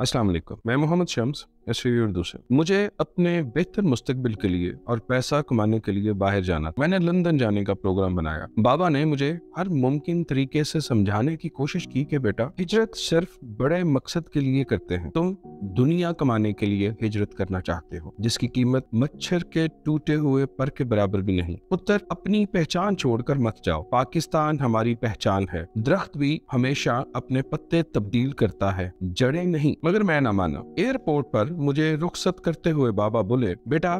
असलम मैं मोहम्मद शम्स ऐसी उर्दू से मुझे अपने बेहतर मुस्तबिल के लिए और पैसा कमाने के लिए बाहर जाना मैंने लंदन जाने का प्रोग्राम बनाया बाबा ने मुझे हर मुमकिन तरीके से समझाने की कोशिश की कि बेटा हिजरत सिर्फ बड़े मकसद के लिए करते हैं तुम दुनिया कमाने के लिए हिजरत करना चाहते हो जिसकी कीमत मच्छर के टूटे हुए पर के बराबर भी नहीं पुत्र अपनी पहचान छोड़कर मत जाओ पाकिस्तान हमारी पहचान है दरख्त भी हमेशा अपने पत्ते तब्दील करता है जड़े नहीं मगर मैं ना माना एयरपोर्ट पर मुझे रुखसत करते हुए बाबा बोले बेटा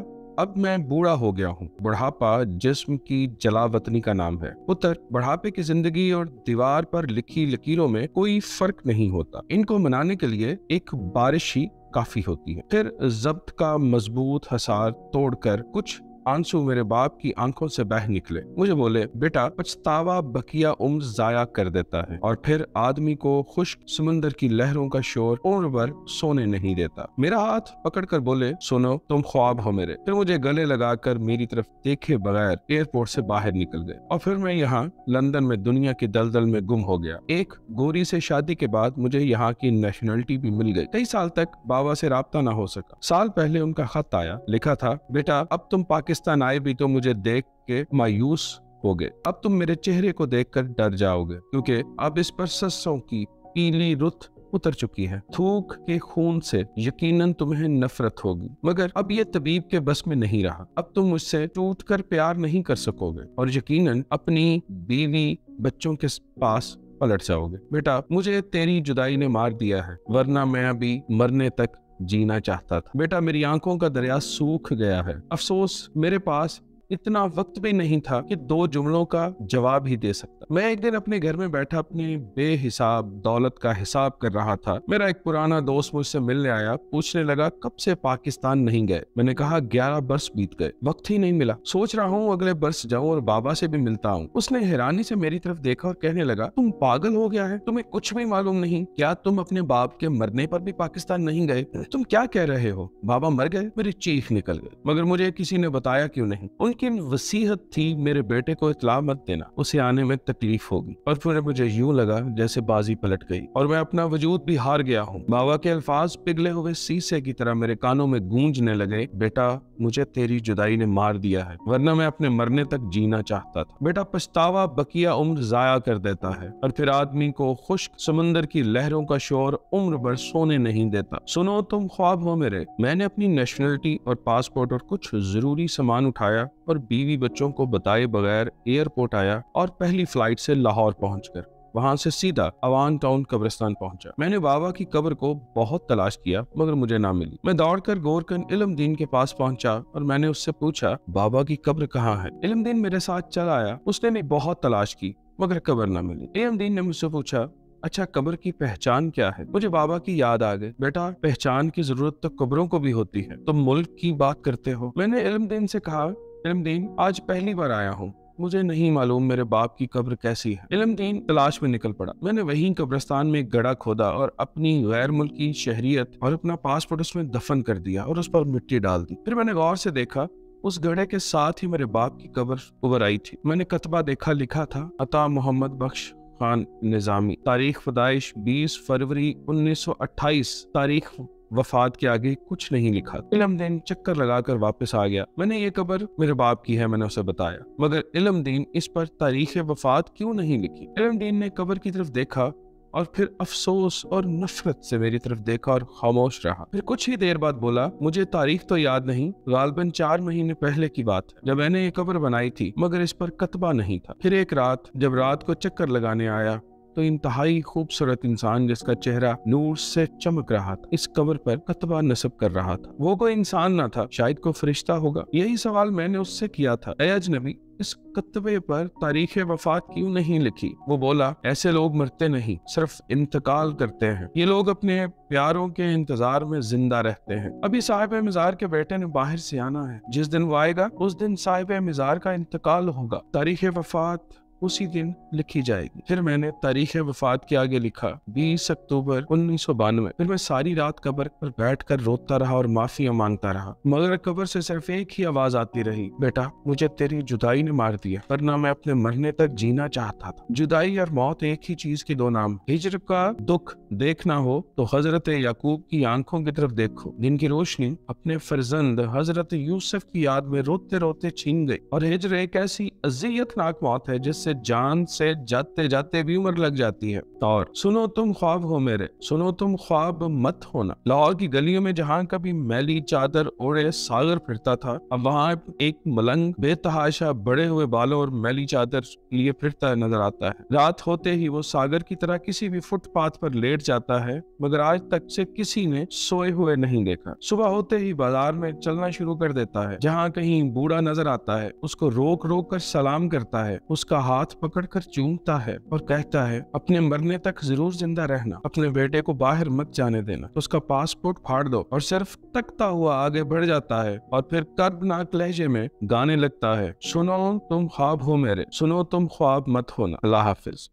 अब मैं बूढ़ा हो गया हूँ बुढ़ापा जिस्म की जलावतनी का नाम है पुत्र बुढ़ापे की जिंदगी और दीवार पर लिखी लकीरों में कोई फर्क नहीं होता इनको मनाने के लिए एक बारिश ही काफी होती है फिर जब्त का मजबूत हसार तोड़कर कुछ आंसू मेरे बाप की आंखों से बह निकले मुझे बोले बेटा पछतावा बकिया उम्र जाया कर देता है और फिर आदमी को खुश्क समुंदर की लहरों का शोर उम्र भर सोने नहीं देता मेरा हाथ पकड़कर बोले सुनो तुम ख्वाब हो मेरे फिर मुझे गले लगाकर मेरी तरफ देखे बगैर एयरपोर्ट से बाहर निकल गए और फिर मैं यहाँ लंदन में दुनिया के दलदल में गुम हो गया एक गोरी से शादी के बाद मुझे यहाँ की नेशनलिटी भी मिल गई कई साल तक बाबा से रहा ना हो सका साल पहले उनका खत आया लिखा था बेटा अब तुम पाकिस्तान पाकिस्तान आए भी तो मुझे देख के मायूस हो गए अब तुम मेरे चेहरे को देखकर डर जाओगे क्योंकि अब इस पर सरसों की पीली रुत उतर चुकी है थूक के खून से यकीनन तुम्हें नफरत होगी मगर अब ये तबीब के बस में नहीं रहा अब तुम मुझसे टूट कर प्यार नहीं कर सकोगे और यकीनन अपनी बीवी बच्चों के पास पलट जाओगे बेटा मुझे तेरी जुदाई ने मार दिया है वरना मैं अभी मरने तक जीना चाहता था बेटा मेरी आंखों का दरिया सूख गया है अफसोस मेरे पास इतना वक्त भी नहीं था कि दो जुमलों का जवाब ही दे सकता मैं एक दिन अपने घर में बैठा अपनी बेहिसाब दौलत का हिसाब कर रहा था मेरा एक पुराना दोस्त मुझसे मिलने आया पूछने लगा कब से पाकिस्तान नहीं गए मैंने कहा ग्यारह बर्स बीत गए वक्त ही नहीं मिला सोच रहा हूँ अगले बर्स जाऊँ और बाबा से भी मिलता हूँ उसने हैरानी से मेरी तरफ देखा और कहने लगा तुम पागल हो गया है तुम्हें कुछ भी मालूम नहीं क्या तुम अपने बाप के मरने पर भी पाकिस्तान नहीं गए तुम क्या कह रहे हो बाबा मर गए मेरी चीख निकल गई मगर मुझे किसी ने बताया क्यों नहीं उन लेकिन वसीहत थी मेरे बेटे को इतला मत देना उसे आने में तकलीफ होगी और फिर मुझे यूं लगा जैसे बाजी पलट गई और मैं अपना वजूद भी हार गया हूँ बाबा के अल्फाज पिघले हुए शीशे की तरह मेरे कानों में गूंजने लगे बेटा मुझे तेरी जुदाई ने मार दिया है वरना मैं अपने मरने तक जीना चाहता था बेटा पछतावा बकिया उम्र जाया कर देता है और फिर आदमी को खुश्क समंदर की लहरों का शोर उम्र भर सोने नहीं देता सुनो तुम ख्वाब हो मेरे मैंने अपनी नेशनलिटी और पासपोर्ट और कुछ जरूरी सामान उठाया और बीवी बच्चों को बताए बगैर एयरपोर्ट आया और पहली फ्लाइट से लाहौर पहुंचकर वहां से सीधा अवान टाउन कब्रिस्तान पहुंचा मैंने बाबा की कब्र को बहुत तलाश किया मगर मुझे ना मिली मैं दौड़कर गोरकन इलम दीन के पास पहुंचा और मैंने उससे पूछा बाबा की कब्र कहाँ है इलम दीन मेरे साथ चला आया उसने भी बहुत तलाश की मगर कब्र ना मिली दीन ने मुझसे पूछा अच्छा कब्र की पहचान क्या है मुझे बाबा की याद आ गई बेटा पहचान की जरूरत तो कब्रों को भी होती है तुम तो मुल्क की बात करते हो मैंने इलम दीन से कहा इलमदीन आज पहली बार आया हूँ मुझे नहीं मालूम मेरे बाप की कब्र कैसी है इलमदीन तलाश में निकल पड़ा मैंने वहीं कब्रस्तान में एक गड़ा खोदा और अपनी गैर मुल्की शहरियत और अपना पासपोर्ट उसमें दफन कर दिया और उस पर मिट्टी डाल दी फिर मैंने गौर से देखा उस गड़े के साथ ही मेरे बाप की कब्र उबर आई थी मैंने कतबा देखा लिखा था अता मोहम्मद बख्श खान निज़ामी तारीख पदाइश 20 फरवरी 1928 तारीख वफात के आगे कुछ नहीं लिखा इलम दिन चक्कर लगाकर वापस आ गया मैंने ये खबर मेरे बाप की है मैंने उसे बताया मगर इलम दिन इस पर तारीख वफात क्यों नहीं लिखी इलम दिन ने कबर की तरफ देखा और फिर अफसोस और नफरत से मेरी तरफ देखा और खामोश रहा फिर कुछ ही देर बाद बोला मुझे तारीख तो याद नहीं गालबन चार महीने पहले की बात है जब मैंने ये कबर बनाई थी मगर इस पर कतबा नहीं था फिर एक रात जब रात को चक्कर लगाने आया तो इंतहाई खूबसूरत इंसान जिसका चेहरा नूर से चमक रहा था इस कब्र पर कतबा नसब कर रहा था वो कोई इंसान ना था शायद कोई फरिश्ता होगा यही सवाल मैंने उससे किया था अजनबी इस कतबे पर तारीख वफात क्यों नहीं लिखी वो बोला ऐसे लोग मरते नहीं सिर्फ इंतकाल करते हैं ये लोग अपने प्यारों के इंतजार में जिंदा रहते हैं अभी साहिब मजार के बेटे ने बाहर से आना है जिस दिन वो आएगा उस दिन साहिब मजार का इंतकाल होगा तारीख वफात उसी दिन लिखी जाएगी फिर मैंने तारीख वफात के आगे लिखा 20 अक्टूबर उन्नीस सौ बानवे फिर मैं सारी रात कबर पर बैठ कर रोता रहा और माफिया मांगता रहा मगर कबर से सिर्फ एक ही आवाज आती रही बेटा मुझे तेरी जुदाई ने मार दिया पर ना मैं अपने मरने तक जीना चाहता था जुदाई और मौत एक ही चीज के दो नाम हिजर का दुख देखना हो तो हजरत याकूब की आंखों की तरफ देखो दिन की रोशनी अपने फर्जंद हजरत यूसुफ की याद में रोते रोते छीन गई और हिजर एक ऐसी अजियतनाक मौत है जिससे से जान से जाते जाते भी उम्र लग जाती है और सुनो तुम ख्वाब हो मेरे सुनो तुम ख्वाब मत होना लाहौर की गलियों में जहाँ कभी मैली चादर ओढ़े सागर फिरता था अब वहाँ एक मलंग बेतहाशा बड़े हुए बालों और मैली चादर लिए फिरता नजर आता है रात होते ही वो सागर की तरह किसी भी फुटपाथ पर लेट जाता है मगर आज तक से किसी ने सोए हुए नहीं देखा सुबह होते ही बाजार में चलना शुरू कर देता है जहाँ कहीं बूढ़ा नजर आता है उसको रोक रोक कर सलाम करता है उसका हाथ हाथ पकड़कर चूमता है और कहता है अपने मरने तक जरूर जिंदा रहना अपने बेटे को बाहर मत जाने देना उसका पासपोर्ट फाड़ दो और सिर्फ तकता हुआ आगे बढ़ जाता है और फिर कर्बनाक लहजे में गाने लगता है सुनो तुम ख्वाब हो मेरे सुनो तुम ख्वाब मत होना अल्लाह हाफिज